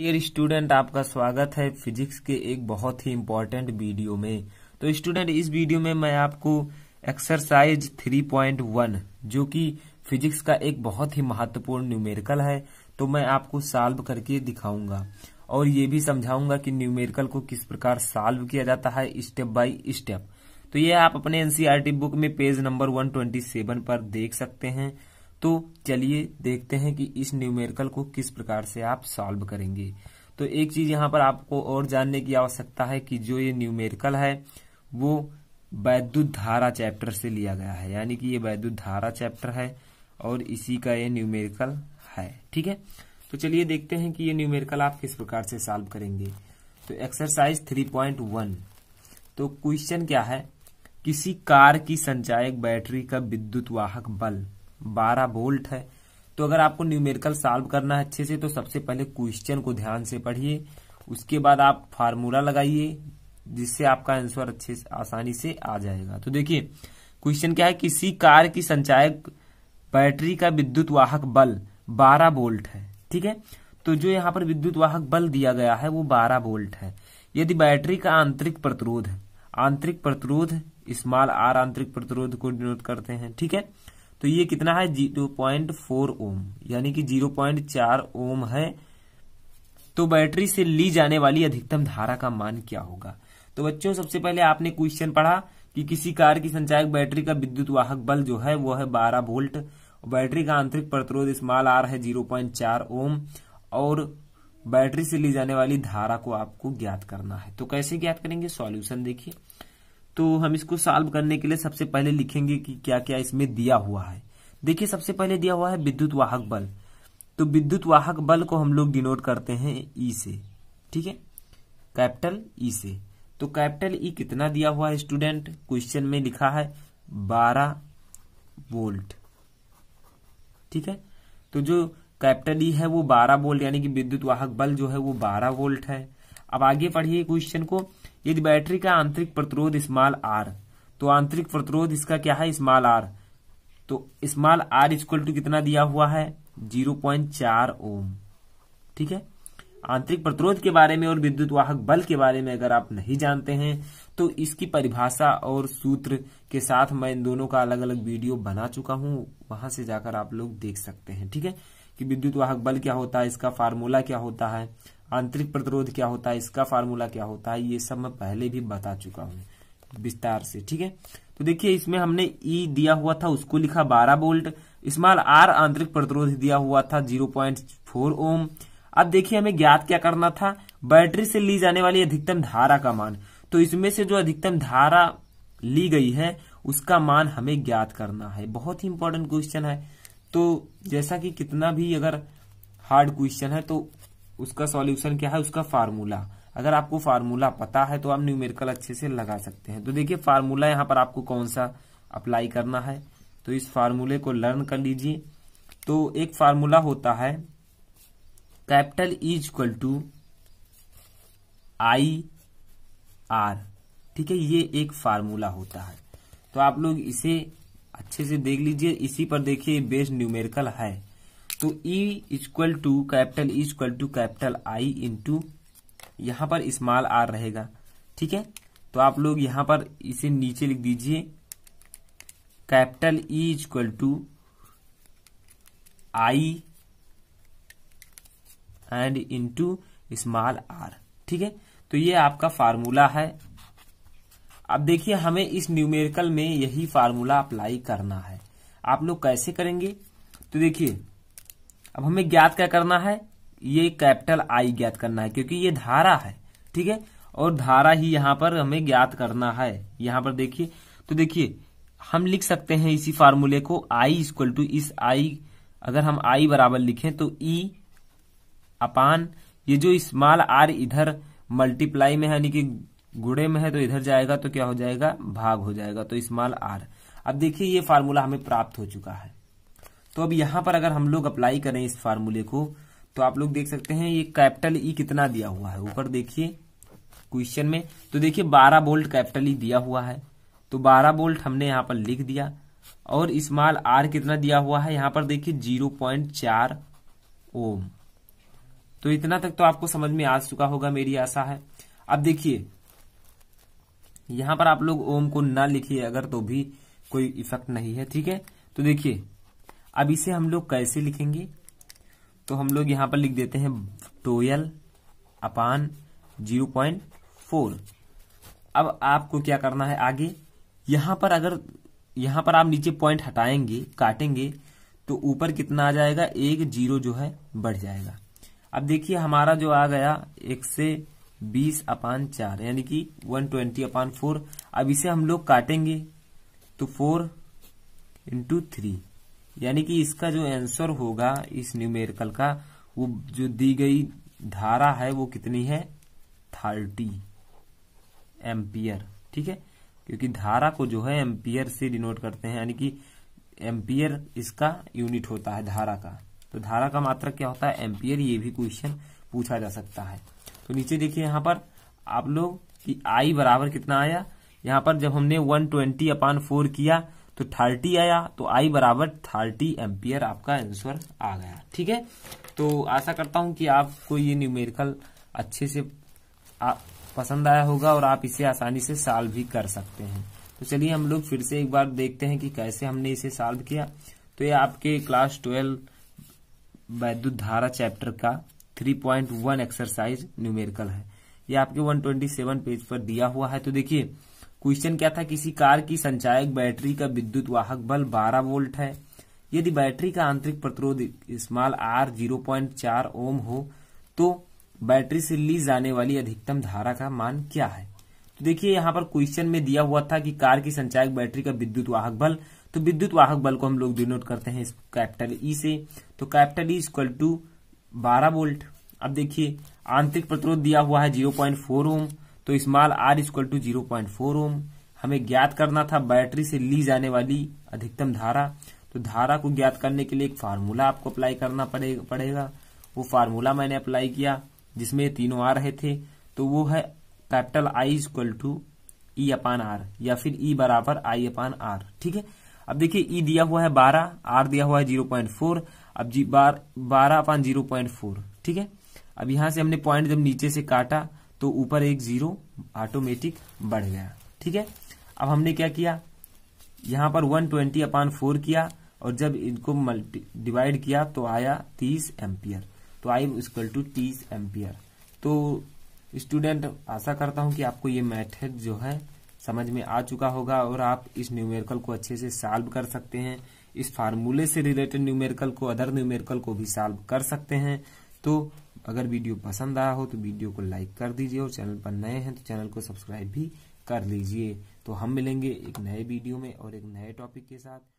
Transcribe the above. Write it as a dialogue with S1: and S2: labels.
S1: dear student आपका स्वागत है फिजिक्स के एक बहुत ही इम्पोर्टेंट वीडियो में तो स्टूडेंट इस वीडियो में मैं आपको एक्सरसाइज 3.1 जो कि फिजिक्स का एक बहुत ही महत्वपूर्ण न्यूमेरिकल है तो मैं आपको सॉल्व करके दिखाऊंगा और ये भी समझाऊंगा कि न्यूमेरिकल को किस प्रकार सॉल्व किया जाता है स्टेप बाई स्टेप तो ये आप अपने एनसीआरटी बुक e में पेज नंबर वन पर देख सकते हैं तो चलिए देखते हैं कि इस न्यूमेरिकल को किस प्रकार से आप सॉल्व करेंगे तो एक चीज यहाँ पर आपको और जानने की आवश्यकता है कि जो ये न्यूमेरिकल है वो वैद्युत धारा चैप्टर से लिया गया है यानी कि ये वैद्युत धारा चैप्टर है और इसी का ये न्यूमेरिकल है ठीक है तो चलिए देखते हैं कि ये न्यूमेरिकल आप किस प्रकार से सॉल्व करेंगे तो एक्सरसाइज 3.1 तो क्वेश्चन क्या है किसी कार की संचायक बैटरी का विद्युत वाहक बल बारह वोल्ट है तो अगर आपको न्यूमेरिकल सॉल्व करना है अच्छे से तो सबसे पहले क्वेश्चन को ध्यान से पढ़िए उसके बाद आप फार्मूला लगाइए जिससे आपका आंसर अच्छे से आसानी से आ जाएगा तो देखिए क्वेश्चन क्या है किसी कार की संचायक बैटरी का विद्युत वाहक बल 12 वोल्ट है ठीक है तो जो यहाँ पर विद्युत वाहक बल दिया गया है वो 12 वोल्ट है यदि बैटरी का आंतरिक प्रतिरोध आंतरिक प्रतिरोध स्मॉल आर आंतरिक प्रतिरोध को डिनोट करते हैं ठीक है तो ये कितना है जीरो पॉइंट फोर ओम यानी कि जीरो पॉइंट चार ओम है तो बैटरी से ली जाने वाली अधिकतम धारा का मान क्या होगा तो बच्चों सबसे पहले आपने क्वेश्चन पढ़ा कि किसी कार की संचायक बैटरी का विद्युत वाहक बल जो है वो है बारह वोल्ट बैटरी का आंतरिक प्रतिरोध स्मॉल आर है चार ओम और बैटरी से ली जाने वाली धारा को आपको ज्ञात करना है तो कैसे ज्ञात करेंगे सॉल्यूशन देखिए तो हम इसको सॉल्व करने के लिए सबसे पहले लिखेंगे कि क्या क्या इसमें दिया हुआ है देखिए सबसे पहले दिया हुआ है विद्युत वाहक बल तो विद्युत वाहक बल को हम लोग डिनोट करते हैं ई e से ठीक है कैपिटल ई e से तो कैपिटल ई e कितना दिया हुआ है स्टूडेंट क्वेश्चन में लिखा है बारह वोल्ट ठीक है तो जो कैपिटल ई है वो बारह वोल्ट यानी कि विद्युत वाहक बल जो है वो बारह वोल्ट है अब आगे पढ़िए क्वेश्चन को यदि बैटरी का आंतरिक प्रतिरोध स्मॉल आर तो आंतरिक प्रतिरोध इसका क्या है स्मॉल आर तो स्मॉल आर इक्वल टू कितना दिया हुआ है जीरो पॉइंट चार ओम ठीक है आंतरिक प्रतिरोध के बारे में और विद्युत वाहक बल के बारे में अगर आप नहीं जानते हैं तो इसकी परिभाषा और सूत्र के साथ मैं इन दोनों का अलग अलग वीडियो बना चुका हूं वहां से जाकर आप लोग देख सकते हैं ठीक है कि विद्युत वाहक बल क्या होता है इसका फार्मूला क्या होता है आंतरिक प्रतिरोध क्या होता है इसका फार्मूला क्या होता है ये सब मैं पहले भी बता चुका हूँ विस्तार से ठीक है तो देखिए इसमें हमने ई e दिया हुआ था उसको लिखा बारह बोल्ट स्मॉल आर आंतरिक प्रतिरोध दिया हुआ था जीरो फोर ओम अब देखिए हमें ज्ञात क्या करना था बैटरी से ली जाने वाली अधिकतम धारा का मान तो इसमें से जो अधिकतम धारा ली गई है उसका मान हमें ज्ञात करना है बहुत ही इंपॉर्टेंट क्वेश्चन है तो जैसा कि कितना भी अगर हार्ड क्वेश्चन है तो उसका सॉल्यूशन क्या है उसका फार्मूला अगर आपको फार्मूला पता है तो आप न्यूमेरिकल अच्छे से लगा सकते हैं तो देखिए फार्मूला यहाँ पर आपको कौन सा अप्लाई करना है तो इस फार्मूले को लर्न कर लीजिए तो एक फार्मूला होता है capital is equal to I R ठीक है ये एक फार्मूला होता है तो आप लोग इसे अच्छे से देख लीजिए इसी पर देखिए बेस न्यूमेरिकल है तो E equal to capital E equal to capital I into यहाँ पर स्मॉल आर रहेगा ठीक है तो आप लोग यहाँ पर इसे नीचे लिख दीजिए capital E equal to I and into small r ठीक है तो ये आपका फार्मूला है अब देखिए हमें इस न्यूमेरिकल में यही फार्मूला अप्लाई करना है आप लोग कैसे करेंगे तो देखिए अब हमें ज्ञात क्या करना है ये कैपिटल आई ज्ञात करना है क्योंकि ये धारा है ठीक है और धारा ही यहाँ पर हमें ज्ञात करना है यहाँ पर देखिए तो देखिए हम लिख सकते हैं इसी फार्मूले को आई इक्वल टू इस आई अगर हम आई बराबर लिखें तो ई e अपान ये जो स्मॉल आर इधर मल्टीप्लाई में यानी कि गुड़े में है तो इधर जाएगा तो क्या हो जाएगा भाग हो जाएगा तो स्मॉल आर अब देखिए ये फार्मूला हमें प्राप्त हो चुका है तो अब यहां पर अगर हम लोग अप्लाई करें इस फार्मूले को तो आप लोग देख सकते हैं ये कैपिटल ई e कितना दिया हुआ है ऊपर देखिए क्वेश्चन में तो देखिए 12 बोल्ट कैपिटल ई दिया हुआ है तो 12 बोल्ट हमने यहां पर लिख दिया और स्मॉल आर कितना दिया हुआ है यहां पर देखिए 0.4 ओम तो इतना तक तो आपको समझ में आ चुका होगा मेरी आशा है अब देखिए यहां पर आप लोग ओम को ना लिखिए अगर तो भी कोई इफेक्ट नहीं है ठीक है तो देखिए अब इसे हम लोग कैसे लिखेंगे तो हम लोग यहां पर लिख देते हैं टोयल अपान जीरो पॉइंट फोर अब आपको क्या करना है आगे यहां पर अगर यहां पर आप नीचे पॉइंट हटाएंगे काटेंगे तो ऊपर कितना आ जाएगा एक जीरो जो है बढ़ जाएगा अब देखिए हमारा जो आ गया एक से बीस अपान चार यानी कि वन ट्वेंटी अपान फोर अब इसे हम लोग काटेंगे तो फोर इंटू थ्री यानी कि इसका जो आंसर होगा इस न्यूमेरिकल का वो जो दी गई धारा है वो कितनी है थर्टी एम्पियर ठीक है क्योंकि धारा को जो है एम्पियर से डिनोट करते हैं यानी कि एम्पियर इसका यूनिट होता है धारा का तो धारा का मात्रक क्या होता है एम्पियर ये भी क्वेश्चन पूछा जा सकता है तो नीचे देखिए यहाँ पर आप लोग कि आई बराबर कितना आया यहाँ पर जब हमने वन ट्वेंटी अपान फोर किया तो थर्टी आया तो आई बराबर थर्टी एम्पियर आपका आंसर आ गया ठीक है तो आशा करता हूं कि आपको ये न्यूमेरिकल अच्छे से पसंद आया होगा और आप इसे आसानी से सॉल्व भी कर सकते हैं तो चलिए हम लोग फिर से एक बार देखते हैं कि कैसे हमने इसे सॉल्व किया तो ये आपके क्लास ट्वेल्व वैद्युत धारा चैप्टर का 3.1 एक्सरसाइज न्यूमेरिकल है ये आपके 127 पेज पर दिया हुआ है तो देखिए क्वेश्चन क्या था किसी कार की संचायक बैटरी का विद्युत वाहक बल 12 वोल्ट है यदि बैटरी का आंतरिक प्रतिरोध स्मॉल आर 0.4 ओम हो तो बैटरी से ली जाने वाली अधिकतम धारा का मान क्या है तो देखिए यहाँ पर क्वेश्चन में दिया हुआ था कि कार की संचायक बैटरी का विद्युत वाहक बल तो विद्युत वाहक बल को हम लोग डिनोट करते हैं कैपिटल ई e से तो capital E equal to 12 volt अब देखिए आंतरिक प्रतिरोध दिया हुआ है 0.4 ओम तो small r equal to zero ohm हमें ज्ञात करना था बैटरी से ली जाने वाली अधिकतम धारा तो धारा को ज्ञात करने के लिए एक फार्मूला आपको अप्लाई करना पड़ेगा वो फार्मूला मैंने अप्लाई किया जिसमें तीनों आ रहे थे तो वो है capital I equal to E upon r या फिर ई e बराबर आई अपान आर ठीक है अब देखिए ई e दिया हुआ है बारह आर दिया हुआ है जीरो पॉइंट फोर अब जी बार बारह अपान जीरो पॉइंट फोर ठीक है अब यहां से हमने पॉइंट जब नीचे से काटा तो ऊपर एक जीरो ऑटोमेटिक बढ़ गया ठीक है अब हमने क्या किया यहां पर वन ट्वेंटी अपान फोर किया और जब इनको मल्टी डिवाइड किया तो आया तीस एम्पियर तो आई इजकल टू तीस एम्पियर तो स्टूडेंट आशा करता हूं कि आपको ये मैथड जो है समझ में आ चुका होगा और आप इस न्यूमेरिकल को अच्छे से सॉल्व कर सकते हैं इस फार्मूले से रिलेटेड न्यूमेरिकल को अदर न्यूमेरिकल को भी सॉल्व कर सकते हैं तो अगर वीडियो पसंद आया हो तो वीडियो को लाइक कर दीजिए और चैनल पर नए हैं तो चैनल को सब्सक्राइब भी कर लीजिए तो हम मिलेंगे एक नए वीडियो में और एक नए टॉपिक के साथ